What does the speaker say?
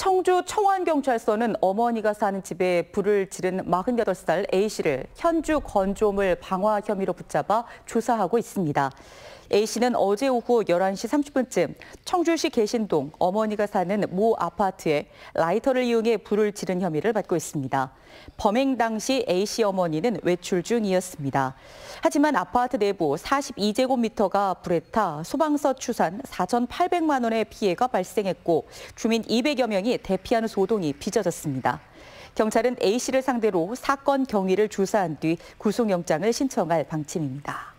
청주 청원경찰서는 어머니가 사는 집에 불을 지른 48살 A씨를 현주 건조물 방화 혐의로 붙잡아 조사하고 있습니다. A씨는 어제 오후 11시 30분쯤 청주시 개신동 어머니가 사는 모 아파트에 라이터를 이용해 불을 지른 혐의를 받고 있습니다. 범행 당시 A씨 어머니는 외출 중이었습니다. 하지만 아파트 내부 42제곱미터가 불에 타 소방서 추산 4,800만 원의 피해가 발생했고 주민 200여 명이 민이 대피하는 소동이 빚어졌습니다. 경찰은 A씨를 상대로 사건 경위를 조사한 뒤 구속영장을 신청할 방침입니다.